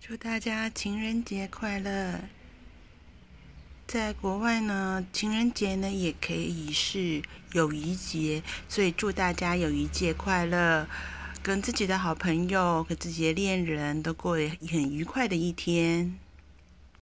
祝大家情人节快乐！在国外呢，情人节呢也可以是友谊节，所以祝大家友谊节快乐，跟自己的好朋友、跟自己的恋人都过得很愉快的一天。